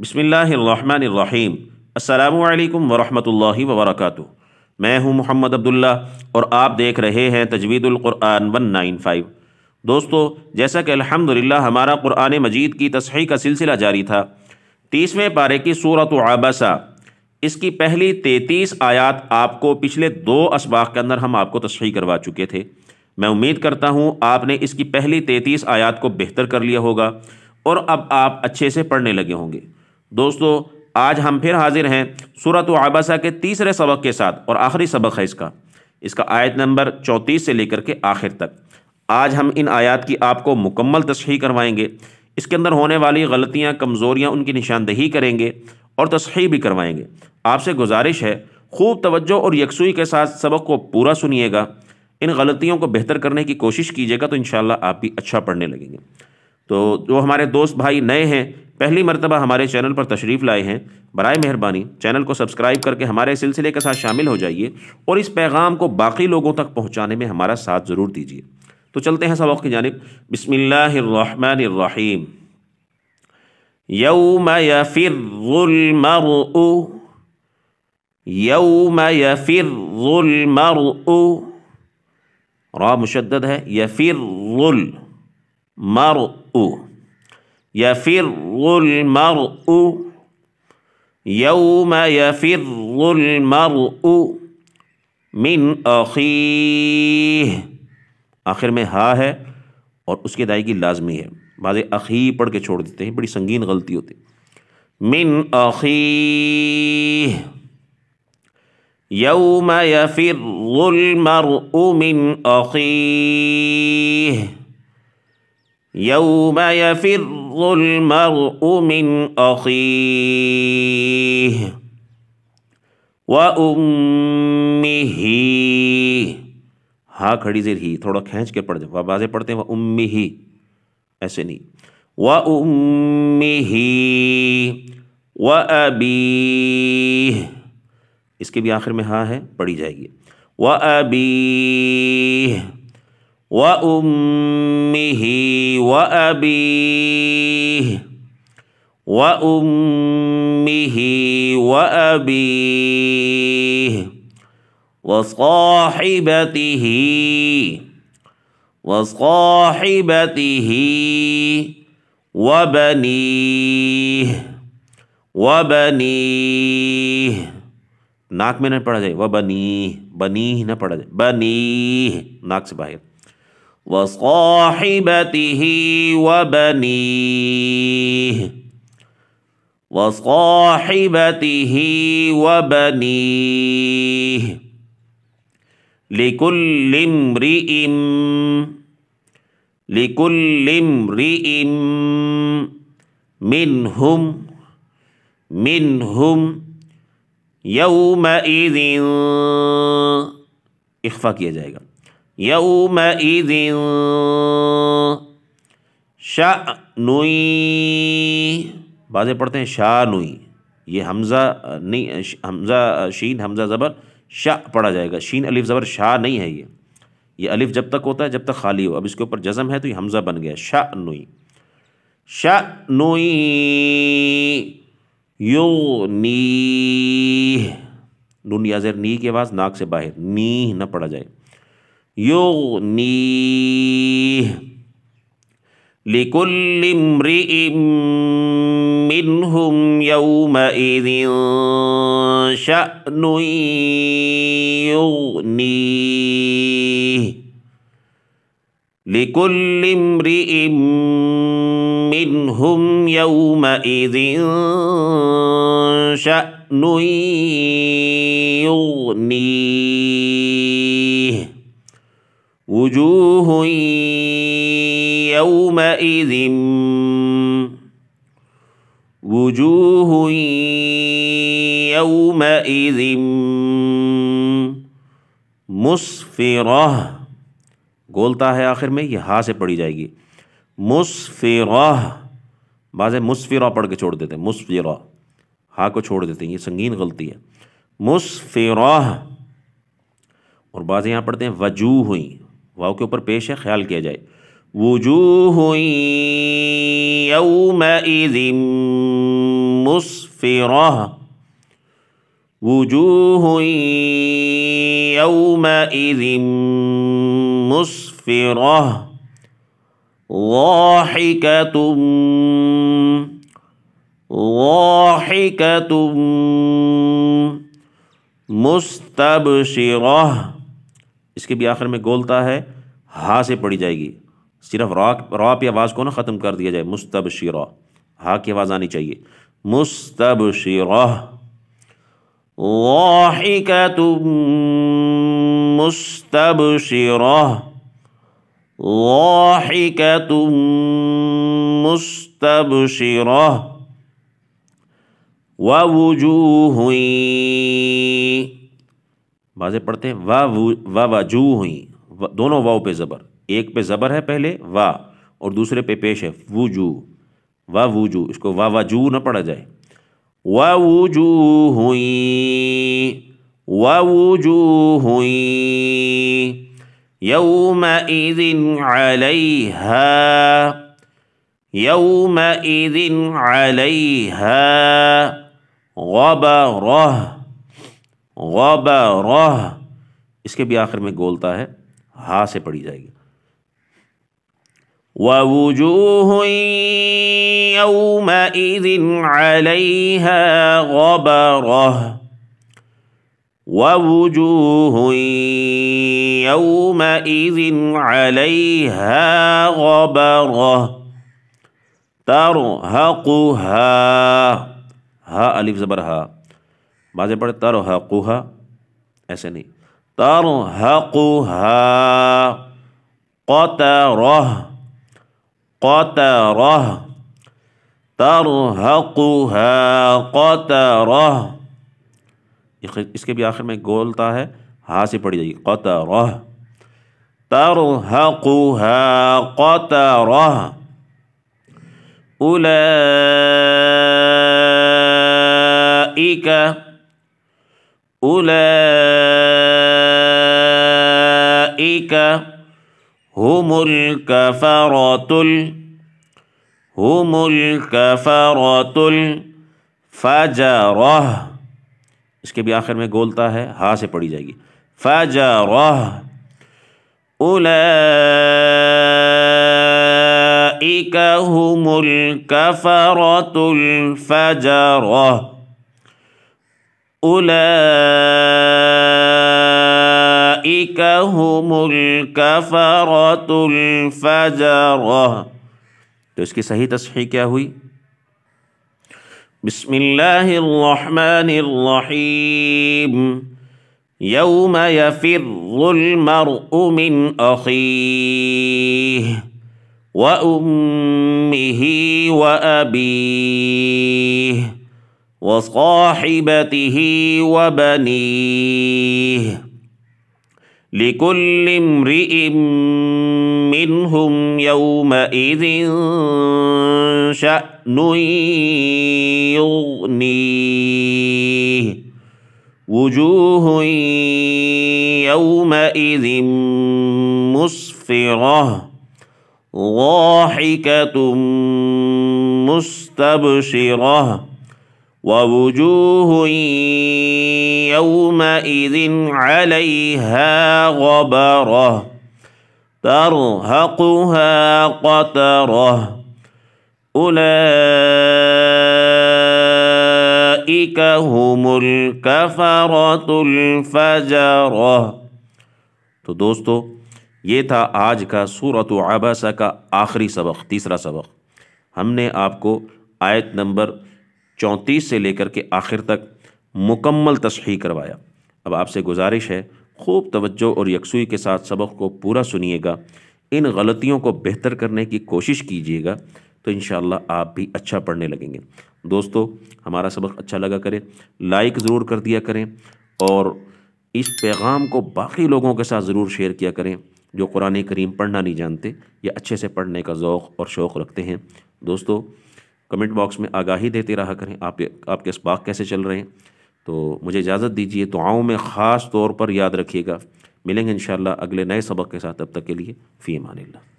بسم اللہ الرحمن الرحیم السلام علیکم ورحمۃ اللہ وبرکاتہ میں ہوں محمد عبداللہ اور آپ دیکھ رہے ہیں تجوید القرآن ون نائن فائیو دوستو جیسا کہ الحمد ہمارا قرآن مجید کی تصحیح کا سلسلہ جاری تھا تیسویں پارے کی صورت و آباسا اس کی پہلی تیتیس آیات آپ کو پچھلے دو اسباق کے اندر ہم آپ کو تصحیح کروا چکے تھے میں امید کرتا ہوں آپ نے اس کی پہلی تیتیس آیات کو بہتر کر لیا ہوگا اور اب آپ اچھے سے پڑھنے لگے ہوں گے دوستو آج ہم پھر حاضر ہیں صورت و آبا کے تیسرے سبق کے ساتھ اور آخری سبق ہے اس کا اس کا آیت نمبر چوتیس سے لے کر کے آخر تک آج ہم ان آیات کی آپ کو مکمل تصحیح کروائیں گے اس کے اندر ہونے والی غلطیاں کمزوریاں ان کی نشاندہی کریں گے اور تصحیح بھی کروائیں گے آپ سے گزارش ہے خوب توجہ اور یکسوئی کے ساتھ سبق کو پورا سنیے گا ان غلطیوں کو بہتر کرنے کی کوشش کیجیے گا تو انشاءاللہ آپ بھی اچھا پڑھنے لگیں گے تو جو ہمارے دوست بھائی نئے ہیں پہلی مرتبہ ہمارے چینل پر تشریف لائے ہیں برائے مہربانی چینل کو سبسکرائب کر کے ہمارے سلسلے کے ساتھ شامل ہو جائیے اور اس پیغام کو باقی لوگوں تک پہنچانے میں ہمارا ساتھ ضرور دیجیے تو چلتے ہیں سبق کی جانب بسم اللہ الرحمن الرحیم یوم یفر المرء یوم یفر المرء را مشدد ہے یفر المرء یا المرء غل مار المرء من یا آخر میں ہا ہے اور اس کی ادائیگی لازمی ہے بعض اخی پڑھ کے چھوڑ دیتے ہیں بڑی سنگین غلطی ہوتی من اخی یو ماں یا من غل یفر المرء من اخیه و امیه ہاں کھڑی زیر ہی تھوڑا کھینچ کے پڑ جائے واضح پڑھتے ہیں امی ہی ایسے نہیں و امی ہی و ابی اس کے بھی آخر میں ہاں ہے پڑھی جائے گی و ابی وامه وابيه وامه وابيه وصاحبته وصاحبته وبنيه وبنيه ناك में न پڑھا جائے वह बनी बनी پڑھا جائے जाए ناك नाक وصاحبته وبنيه وصاحبته وبنيه لكل امرئ لكل امرئ منهم منهم يومئذ اخفا किया जाएगा یومئذ شعنوئی بعضے پڑھتے ہیں شاہ یہ حمزہ نہیں حمزہ شین حمزہ زبر شاہ پڑھا جائے گا شین الف زبر شاہ نہیں ہے یہ یہ الف جب تک ہوتا ہے جب تک خالی ہو اب اس کے اوپر جزم ہے تو یہ حمزہ بن گیا شاہ نوئی شاہ نوئی یو نی زیر نی کے آواز ناک سے باہر نی نہ پڑھا جائے يغنيه لكل امرئ منهم يومئذ شأن يغنيه لكل امرئ منهم يومئذ شأن يغنيه وجوه یومئذ وجوه یومئذ عضم گولتا ہے آخر میں یہ ہا سے پڑھی جائے گی مسفرح بعض مسف پڑھ کے چھوڑ دیتے ہیں مسف ہاں ہا کو چھوڑ دیتے ہیں یہ سنگین غلطی ہے مسفراہ اور بعض یہاں پڑھتے ہیں وجوہ ہوئیں واو کے اوپر پیش ہے خیال کیا جائے وجوہ یومئذ مصفرہ وجوہ یومئذ مصفرہ ضاحکت ضاحکت مستبشرہ اس کے بھی آخر میں گولتا ہے ہا سے پڑی جائے گی صرف را روپی آواز کو نہ ختم کر دیا جائے مستب شیرا ہا کی آواز آنی چاہیے مستب شیرا واہ مستب شیرا مستب شیرا وجو واضح پڑھتے واہ وا واجو ہوئیں دونوں واؤ پہ زبر ایک پہ زبر ہے پہلے وا اور دوسرے پہ پیش ہے وجو وا وجو اس کو وا واجو نہ پڑھا جائے وا وجو ہوئیں وجو ہوئیں یو من یومئذ علیها غبره غروح اس کے بھی آخر میں گولتا ہے ہا سے پڑی جائے گی وجو ہوئیں او من علئی ہے غرو و ہوئیں او میں عذن زبر ہا بعض पढ़े तर हकुहा ऐसे नहीं तर हकुहा कतरह कतरह तरहकुहा कतरह इसके भी आखिर में गोलता है हा से पढ़ी जाएगी कतरह तरहकुहा कतरह उलाइका أولئك هم الكفرة هم الكفرة الفجرة اس کے بھی آخر میں گولتا ہے ہا سے پڑھی جائے گی فجرة أولئك هم الكفرة الفجرة أولئك هم الكفرة الفجرة تو اس کی صحیح تصحیح کیا ہوئی بسم الله الرحمن الرحيم يوم يفر المرء من أخيه وأمه وأبيه وصاحبته وبنيه لكل امرئ منهم يومئذ شأن يغنيه وجوه يومئذ مسفرة ضاحكة مستبشره ووجوه يومئذ عليها غبره ترهقها قتره اولئك هم الكفره الفجره तो दोस्तों ये था आज का सूरत आबासा का आखिरी सबक तीसरा सबक हमने आपको आयत नंबर چونتیس سے لے کر کے آخر تک مکمل تصحیح کروایا اب آپ سے گزارش ہے خوب توجہ اور یکسوئی کے ساتھ سبق کو پورا سنیے گا ان غلطیوں کو بہتر کرنے کی کوشش کیجیے گا تو انشاءاللہ شاء آپ بھی اچھا پڑھنے لگیں گے دوستو ہمارا سبق اچھا لگا کرے لائک ضرور کر دیا کریں اور اس پیغام کو باقی لوگوں کے ساتھ ضرور شیئر کیا کریں جو قرآن کریم پڑھنا نہیں جانتے یا اچھے سے پڑھنے کا ذوق اور شوق رکھتے ہیں دوستو کمنٹ باکس میں آگاہی دیتے رہا کریں آپ آپ کے اس باغ کیسے چل رہے ہیں تو مجھے اجازت دیجیے تو آؤں میں خاص طور پر یاد رکھیے گا ملیں گے انشاءاللہ اگلے نئے سبق کے ساتھ تب تک کے لیے فی امان اللہ